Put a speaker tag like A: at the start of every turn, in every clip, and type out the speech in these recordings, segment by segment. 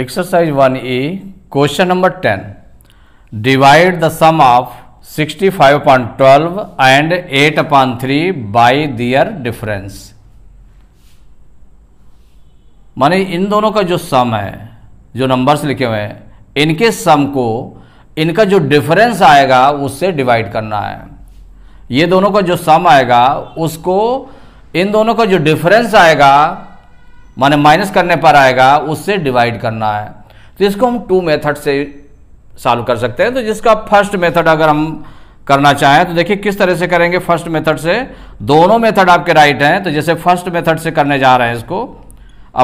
A: exercise one A question number ten divide the sum of sixty five upon twelve and eight upon three by their difference माने इन दोनों का जो सम है जो नंबर्स लिखे हुए हैं इनके सम को इनका जो डिफरेंस आएगा उससे डिवाइड करना है ये दोनों का जो सम आएगा उसको इन दोनों का जो डिफरेंस आएगा माने माइनस करने पर आएगा उससे डिवाइड करना है तो इसको हम टू मेथड से सॉल्व कर सकते हैं तो जिसका फर्स्ट मेथड अगर हम करना चाहें तो देखिए किस तरह से करेंगे फर्स्ट मेथड से दोनों मेथड आपके राइट हैं तो जैसे फर्स्ट मेथड से करने जा रहे हैं इसको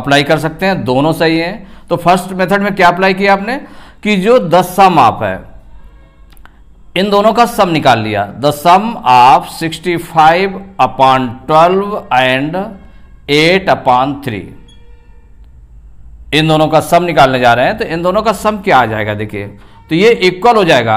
A: अप्लाई कर सकते हैं दोनों सही हैं तो फर्स्ट मेथड में क्या अप्लाई किया आपने कि जो दस सम आप है इन दोनों का सम निकाल लिया the sum of 65 upon twelve and 8 upon three इन दोनों का सम निकालने जा रहे हैं तो इन दोनों का सम क्या आ जाएगा देखिए तो ये इक्वल हो जाएगा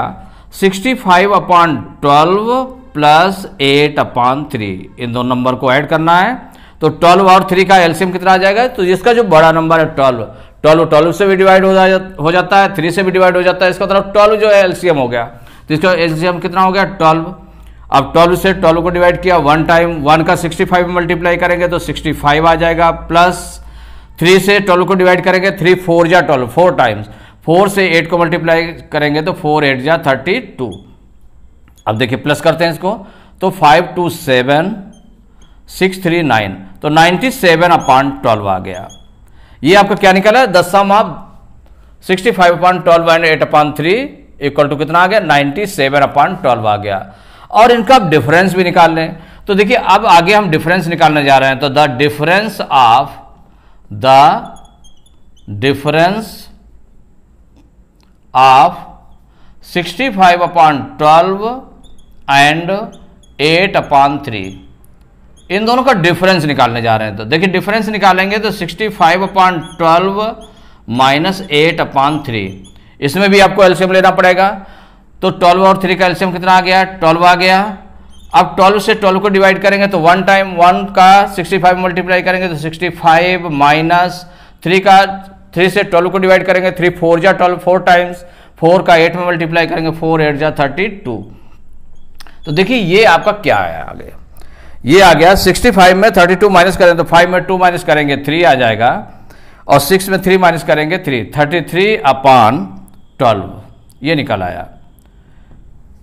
A: 65 five upon twelve plus eight upon three इन दोनों नंबर को ऐड करना है तो 12 और 3 का एल्सियम कितना आ जाएगा तो इसका जो बड़ा नंबर है 12 12 12 से भी डिवाइड हो, जा, हो जाता है 3 से भी डिवाइड हो जाता है इसका मतलब ट्वेल्व जो है एल्सियम हो गया तो इसका एल्सियम कितना हो गया ट्वेल्व अब ट्वेल्व से ट्वेल्व को डिवाइड किया वन टाइम वन का सिक्सटी मल्टीप्लाई करेंगे तो सिक्सटी आ जाएगा प्लस थ्री से ट्वेल्व को डिवाइड करेंगे थ्री फोर या ट्वेल्व फोर टाइम्स फोर से एट को मल्टीप्लाई करेंगे तो फोर एट या थर्टी टू अब देखिए प्लस करते हैं इसको तो five two seven six three nine तो नाइन्टी सेवन अपॉन ट्वेल्व आ गया ये आपका क्या निकला है सम आप sixty five upon twelve and eight upon three equal to कितना आ गया नाइन्टी सेवन अपॉन ट्वेल्व आ गया और इनका आप डिफरेंस भी निकाल लें तो देखिए अब आगे हम डिफरेंस निकालने जा रहे हैं तो the difference of the difference of 65 upon 12 and 8 upon 3 इन दोनों का डिफरेंस निकालने जा रहे हैं तो देखिए डिफरेंस निकालेंगे तो 65 upon twelve minus eight upon three इसमें भी आपको एल्शियम लेना पड़ेगा तो 12 और 3 का एल्शियम कितना आ गया 12 आ गया अब 12 से 12 को डिवाइड करेंगे तो वन टाइम वन का 65 मल्टीप्लाई करेंगे तो 65 माइनस थ्री का थ्री से 12 को डिवाइड करेंगे थ्री फोर जा ट्वेल्व फोर टाइम्स फोर का एट में मल्टीप्लाई करेंगे फोर एट जा थर्टी टू तो देखिए ये आपका क्या आया आगे ये आ गया 65 में 32 माइनस करें तो 5 में 2 माइनस करेंगे 3 आ जाएगा और 6 में 3 माइनस करेंगे 3 33 अपॉन ट्वेल्व ये निकल आया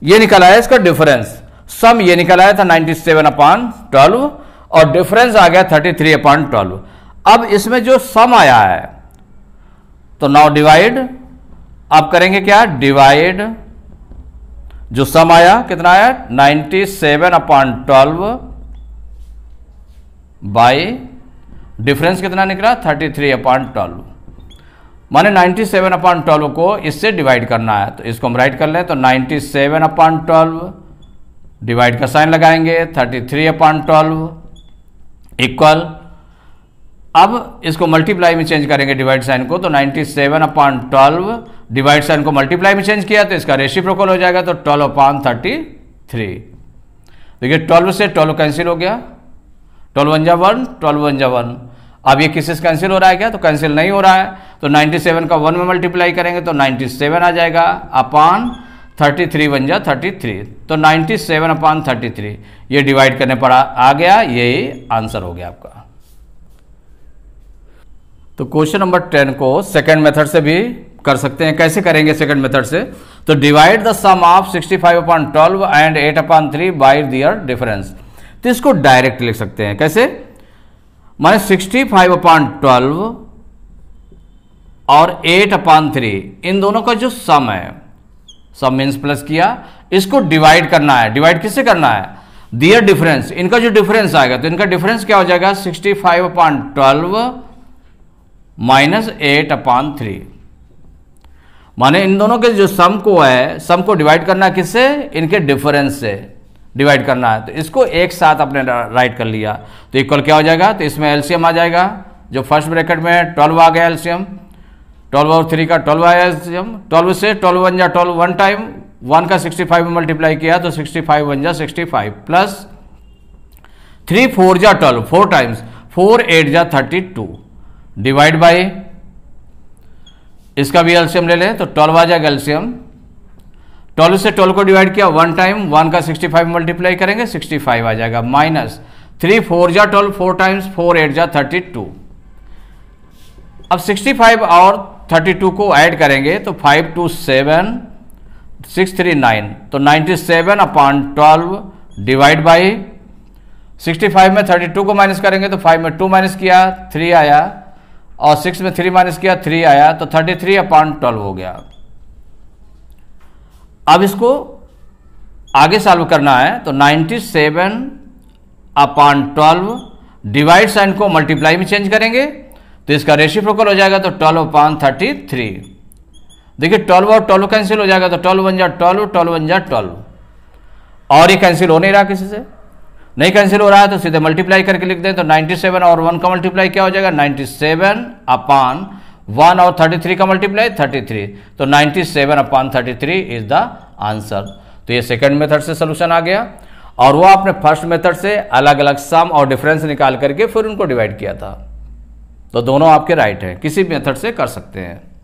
A: ये निकल आया इसका डिफरेंस सम ये निकल आया था 97 सेवन अपॉन ट्वेल्व और डिफरेंस आ गया 33 थ्री अपॉन ट्वेल्व अब इसमें जो सम आया है तो नाउ डिवाइड आप करेंगे क्या डिवाइड जो सम आया कितना आया 97 seven upon twelve by difference कितना निकला 33 थ्री अपॉन ट्वेल्व माने 97 सेवन अपॉन ट्वेल्व को इससे डिवाइड करना है तो इसको हम राइट कर लें तो 97 सेवन अपॉन ट्वेल्व डिवाइड का साइन लगाएंगे thirty three upon twelve equal अब इसको मल्टीप्लाई में चेंज करेंगे डिवाइड साइन को तो ninety seven upon twelve divide sign को मल्टीप्लाई में चेंज किया तो इसका रेशी प्रोकॉल हो जाएगा तो ट्वेल्व अपॉन थर्टी थ्री देखिए ट्वेल्व से ट्वेल्व कैंसिल हो गया ट्वेल्व वन जा वन ट्वेल्व वन जा वन अब ये किसी से कैंसिल हो रहा है क्या तो कैंसिल नहीं हो रहा है तो 97 का वन में मल्टीप्लाई करेंगे तो 97 आ जाएगा अपॉन थर्टी थ्री बन जा थर्टी थ्री तो ninety seven upon thirty three ये डिवाइड करने पर आ गया यही आंसर हो गया आपका तो क्वेश्चन नंबर टेन को सेकेंड मेथड से भी कर सकते हैं कैसे करेंगे सेकेंड मेथड से तो divide the sum of sixty five upon twelve and eight upon three by their difference तो इसको डायरेक्ट लिख सकते हैं कैसे माने सिक्सटी फाइव अपॉन ट्वेल्व और एट अपॉन थ्री इन दोनों का जो सम है सब मीन्स प्लस किया इसको डिवाइड करना है डिवाइड किससे करना है दियर डिफरेंस इनका जो डिफरेंस आएगा तो इनका डिफरेंस क्या हो जाएगा sixty five upon twelve minus eight upon three माने इन दोनों के जो सम को है सम को डिवाइड करना किससे इनके डिफरेंस से डिवाइड करना है तो इसको एक साथ आपने राइट कर लिया तो इक्वल क्या हो जाएगा तो इसमें एलसीएम आ जाएगा जो फर्स्ट ब्रैकेट में ट्वेल्व आ गया एलसीएम ट्वेल्व और थ्री का ट्वेल्व आया हम ट्वेल्व से ट्वेल्व वन जा ट्वेल्व वन टाइम वन का सिक्सटी फाइव में मल्टीप्लाई किया तो सिक्सटी फाइव वन जा sixty five plus three four जा twelve four times four eight जा थर्टी टू डिवाइड बाई इसका भी एल्शियम ले लें तो ट्वेल्व आ जाएगा एल्शियम ट्वेल्व से ट्वेल्व को डिवाइड किया वन टाइम वन का सिक्सटी फाइव मल्टीप्लाई करेंगे सिक्सटी फाइव आ जाएगा माइनस थ्री फोर जा twelve four times four eight जा थर्टी टू अब 65 और 32 को ऐड करेंगे तो 5 two seven six three nine तो 97 seven upon twelve divide by 65 में 32 को माइनस करेंगे तो 5 में 2 माइनस किया 3 आया और 6 में 3 माइनस किया 3 आया तो 33 थ्री अपॉन ट्वेल्व हो गया अब इसको आगे सॉल्व करना है तो 97 seven upon twelve divide sign को मल्टीप्लाई में चेंज करेंगे तो इसका रेशिप्रोकल हो जाएगा तो ट्वेल्व पान थर्टी थ्री देखिए ट्वेल्व और ट्वेल्व कैंसिल हो जाएगा तो ट्वेल्व वन जा ट्वेल्व ट्वेल्व वन जा ट्वेल्व और ये कैंसिल हो नहीं रहा किसी से नहीं कैंसिल हो रहा है तो सीधे मल्टीप्लाई करके लिख दें तो सेवन और वन का मल्टीप्लाई क्या हो जाएगा नाइन्टी सेवन अपान वन और थर्टी थ्री का मल्टीप्लाई थर्टी थ्री तो ninety seven upon thirty three is the answer तो ये सेकेंड मेथड से सोल्यूशन आ गया और वो आपने फर्स्ट मेथड से अलग अलग सम और डिफरेंस निकाल करके फिर उनको डिवाइड किया था तो दोनों आपके राइट हैं किसी भी मेथड से कर सकते हैं